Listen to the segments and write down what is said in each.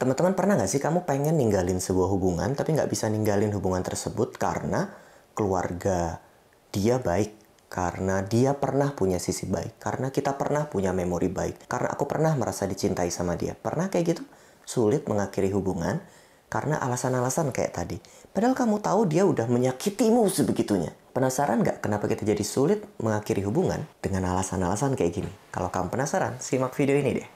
Teman-teman pernah nggak sih kamu pengen ninggalin sebuah hubungan tapi nggak bisa ninggalin hubungan tersebut karena keluarga dia baik, karena dia pernah punya sisi baik, karena kita pernah punya memori baik, karena aku pernah merasa dicintai sama dia. Pernah kayak gitu? Sulit mengakhiri hubungan karena alasan-alasan kayak tadi. Padahal kamu tahu dia udah menyakitimu sebegitunya. Penasaran nggak kenapa kita jadi sulit mengakhiri hubungan dengan alasan-alasan kayak gini? Kalau kamu penasaran, simak video ini deh.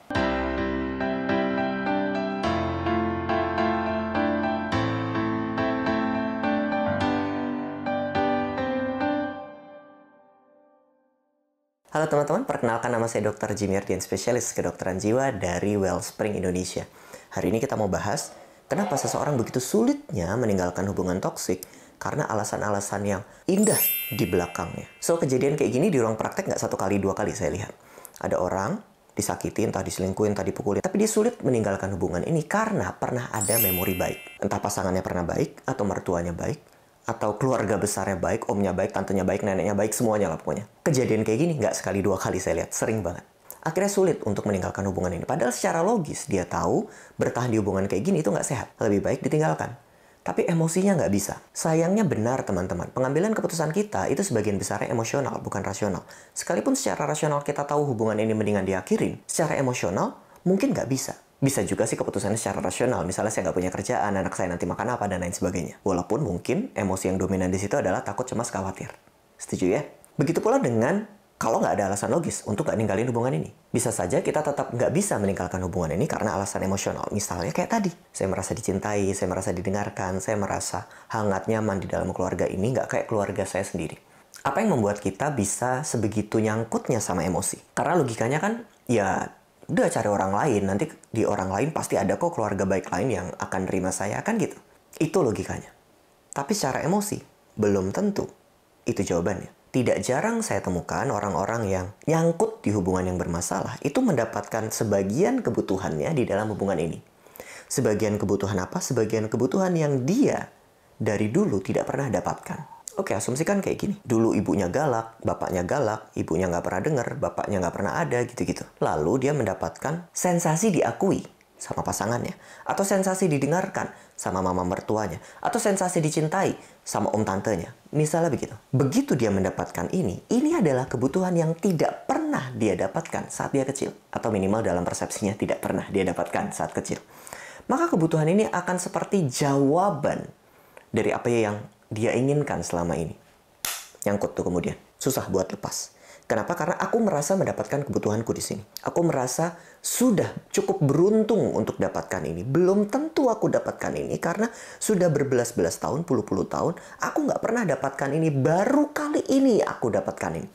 Halo teman-teman, perkenalkan nama saya Dr. Jimmy Ardian, spesialis kedokteran jiwa dari Wellspring Indonesia. Hari ini kita mau bahas kenapa seseorang begitu sulitnya meninggalkan hubungan toksik karena alasan-alasan yang indah di belakangnya. So, kejadian kayak gini di ruang praktek nggak satu kali, dua kali saya lihat. Ada orang disakiti, entah diselingkuhin, entah dipukulin. Tapi dia sulit meninggalkan hubungan ini karena pernah ada memori baik. Entah pasangannya pernah baik atau mertuanya baik, atau keluarga besarnya baik, omnya baik, tantenya baik, neneknya baik, semuanya lah pokoknya. Kejadian kayak gini nggak sekali dua kali saya lihat, sering banget. Akhirnya sulit untuk meninggalkan hubungan ini. Padahal secara logis dia tahu bertahan di hubungan kayak gini itu nggak sehat. Lebih baik ditinggalkan. Tapi emosinya nggak bisa. Sayangnya benar teman-teman, pengambilan keputusan kita itu sebagian besarnya emosional, bukan rasional. Sekalipun secara rasional kita tahu hubungan ini mendingan diakhirin, secara emosional mungkin nggak bisa bisa juga sih keputusannya secara rasional. Misalnya saya nggak punya kerjaan, anak saya nanti makan apa, dan lain sebagainya. Walaupun mungkin emosi yang dominan di situ adalah takut, cemas, khawatir. Setuju ya? Begitu pula dengan kalau nggak ada alasan logis untuk nggak ninggalin hubungan ini. Bisa saja kita tetap nggak bisa meninggalkan hubungan ini karena alasan emosional. Misalnya kayak tadi, saya merasa dicintai, saya merasa didengarkan, saya merasa hangat nyaman di dalam keluarga ini, nggak kayak keluarga saya sendiri. Apa yang membuat kita bisa sebegitu nyangkutnya sama emosi? Karena logikanya kan, ya udah cari orang lain nanti di orang lain pasti ada kok keluarga baik lain yang akan terima saya kan gitu itu logikanya tapi secara emosi belum tentu itu jawabannya tidak jarang saya temukan orang-orang yang nyangkut di hubungan yang bermasalah itu mendapatkan sebagian kebutuhannya di dalam hubungan ini sebagian kebutuhan apa sebagian kebutuhan yang dia dari dulu tidak pernah dapatkan Oke, asumsikan kayak gini. Dulu ibunya galak, bapaknya galak, ibunya nggak pernah dengar, bapaknya nggak pernah ada, gitu-gitu. Lalu dia mendapatkan sensasi diakui sama pasangannya. Atau sensasi didengarkan sama mama mertuanya. Atau sensasi dicintai sama om tantenya. Misalnya begitu. Begitu dia mendapatkan ini, ini adalah kebutuhan yang tidak pernah dia dapatkan saat dia kecil. Atau minimal dalam persepsinya tidak pernah dia dapatkan saat kecil. Maka kebutuhan ini akan seperti jawaban dari apa yang dia inginkan selama ini. Nyangkut tuh kemudian. Susah buat lepas. Kenapa? Karena aku merasa mendapatkan kebutuhanku di sini. Aku merasa sudah cukup beruntung untuk dapatkan ini. Belum tentu aku dapatkan ini karena sudah berbelas-belas tahun, puluh-puluh tahun, aku nggak pernah dapatkan ini. Baru kali ini aku dapatkan ini.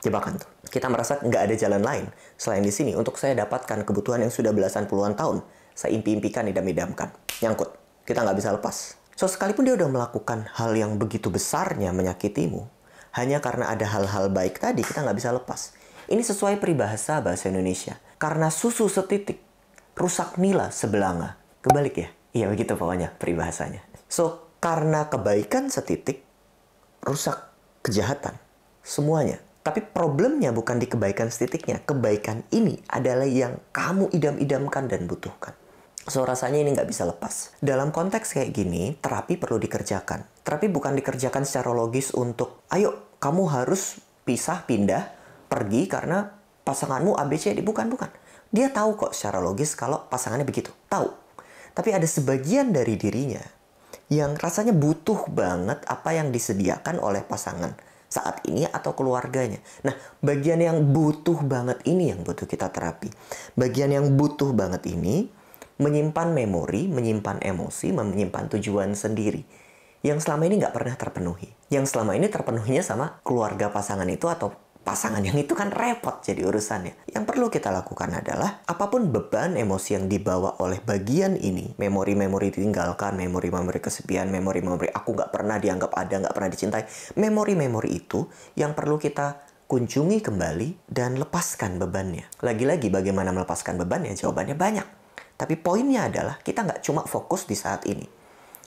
Jebakan tuh. Kita merasa nggak ada jalan lain selain di sini untuk saya dapatkan kebutuhan yang sudah belasan puluhan tahun. Saya impi-impikan, idam-idamkan. Nyangkut. Kita nggak bisa lepas. So sekalipun dia udah melakukan hal yang begitu besarnya menyakitimu, hanya karena ada hal-hal baik tadi kita nggak bisa lepas. Ini sesuai peribahasa bahasa Indonesia. Karena susu setitik, rusak nila sebelanga. Kebalik ya? Iya begitu pokoknya peribahasanya. So, karena kebaikan setitik, rusak kejahatan. Semuanya. Tapi problemnya bukan di kebaikan setitiknya. Kebaikan ini adalah yang kamu idam-idamkan dan butuhkan. So rasanya ini nggak bisa lepas. Dalam konteks kayak gini, terapi perlu dikerjakan. Terapi bukan dikerjakan secara logis untuk, ayo kamu harus pisah, pindah, pergi karena pasanganmu abc Bukan, bukan. Dia tahu kok secara logis kalau pasangannya begitu. Tahu. Tapi ada sebagian dari dirinya yang rasanya butuh banget apa yang disediakan oleh pasangan saat ini atau keluarganya. Nah, bagian yang butuh banget ini yang butuh kita terapi. Bagian yang butuh banget ini menyimpan memori, menyimpan emosi, menyimpan tujuan sendiri yang selama ini nggak pernah terpenuhi. Yang selama ini terpenuhinya sama keluarga pasangan itu atau pasangan yang itu kan repot jadi urusannya. Yang perlu kita lakukan adalah apapun beban emosi yang dibawa oleh bagian ini, memori-memori ditinggalkan, memori-memori kesepian, memori-memori aku nggak pernah dianggap ada, nggak pernah dicintai, memori-memori itu yang perlu kita kunjungi kembali dan lepaskan bebannya. Lagi-lagi bagaimana melepaskan bebannya? jawabannya banyak tapi poinnya adalah kita nggak cuma fokus di saat ini.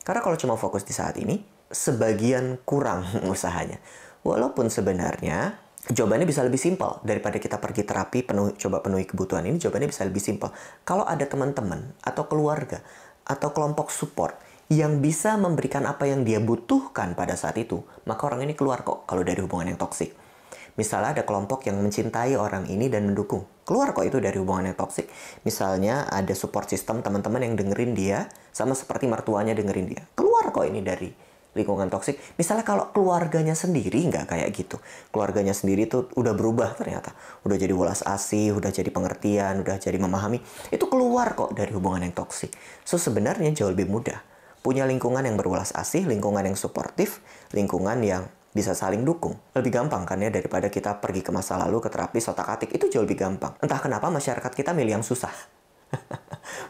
Karena kalau cuma fokus di saat ini, sebagian kurang usahanya. Walaupun sebenarnya jawabannya bisa lebih simpel daripada kita pergi terapi penuh, coba penuhi kebutuhan ini jawabannya bisa lebih simpel. Kalau ada teman-teman atau keluarga atau kelompok support yang bisa memberikan apa yang dia butuhkan pada saat itu, maka orang ini keluar kok kalau dari hubungan yang toksik. Misalnya ada kelompok yang mencintai orang ini dan mendukung. Keluar kok itu dari hubungan yang toksik. Misalnya ada support system teman-teman yang dengerin dia, sama seperti mertuanya dengerin dia. Keluar kok ini dari lingkungan toksik. Misalnya kalau keluarganya sendiri nggak kayak gitu. Keluarganya sendiri tuh udah berubah ternyata. Udah jadi welas asih, udah jadi pengertian, udah jadi memahami. Itu keluar kok dari hubungan yang toksik. So sebenarnya jauh lebih mudah. Punya lingkungan yang berwelas asih, lingkungan yang suportif, lingkungan yang bisa saling dukung. Lebih gampang kan ya daripada kita pergi ke masa lalu ke terapi otak-atik. Itu jauh lebih gampang. Entah kenapa masyarakat kita milih yang susah.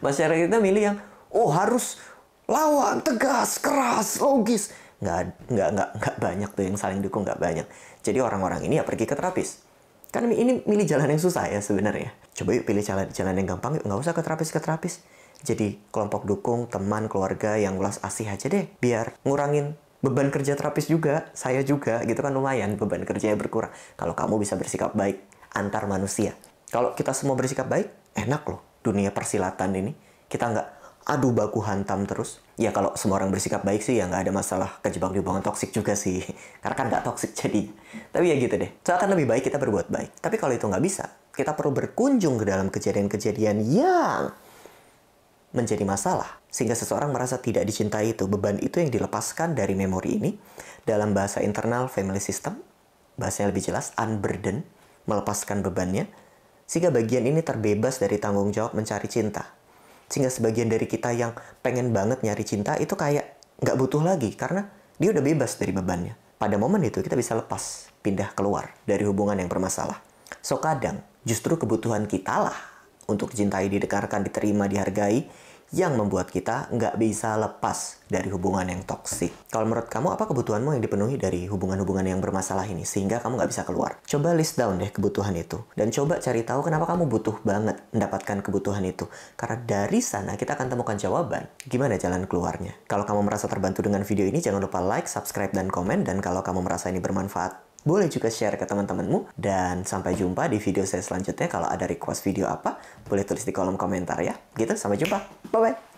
masyarakat kita milih yang, oh harus lawan, tegas, keras, logis. Nggak, nggak, nggak, nggak banyak tuh yang saling dukung, nggak banyak. Jadi orang-orang ini ya pergi ke terapis. kan ini milih jalan yang susah ya sebenarnya. Coba yuk pilih jalan, jalan yang gampang yuk. Nggak usah ke terapis-ke terapis. Jadi kelompok dukung, teman, keluarga yang ulas asih aja deh. Biar ngurangin beban kerja terapis juga, saya juga gitu kan lumayan beban kerjanya berkurang. Kalau kamu bisa bersikap baik antar manusia. Kalau kita semua bersikap baik, enak loh dunia persilatan ini. Kita nggak adu baku hantam terus. Ya kalau semua orang bersikap baik sih ya nggak ada masalah kejebak di hubungan toksik juga sih. Karena kan nggak toksik jadi. Tapi ya gitu deh. So akan lebih baik kita berbuat baik. Tapi kalau itu nggak bisa, kita perlu berkunjung ke dalam kejadian-kejadian yang menjadi masalah sehingga seseorang merasa tidak dicintai itu beban itu yang dilepaskan dari memori ini dalam bahasa internal family system bahasa yang lebih jelas unburden melepaskan bebannya sehingga bagian ini terbebas dari tanggung jawab mencari cinta sehingga sebagian dari kita yang pengen banget nyari cinta itu kayak nggak butuh lagi karena dia udah bebas dari bebannya pada momen itu kita bisa lepas pindah keluar dari hubungan yang bermasalah so kadang justru kebutuhan kita lah untuk cintai, didekarkan, diterima, dihargai, yang membuat kita nggak bisa lepas dari hubungan yang toksik. Kalau menurut kamu, apa kebutuhanmu yang dipenuhi dari hubungan-hubungan yang bermasalah ini sehingga kamu nggak bisa keluar? Coba list down deh kebutuhan itu. Dan coba cari tahu kenapa kamu butuh banget mendapatkan kebutuhan itu. Karena dari sana kita akan temukan jawaban gimana jalan keluarnya. Kalau kamu merasa terbantu dengan video ini, jangan lupa like, subscribe, dan komen. Dan kalau kamu merasa ini bermanfaat, boleh juga share ke teman-temanmu. Dan sampai jumpa di video saya selanjutnya. Kalau ada request video apa, boleh tulis di kolom komentar ya. Gitu, sampai jumpa. Bye-bye.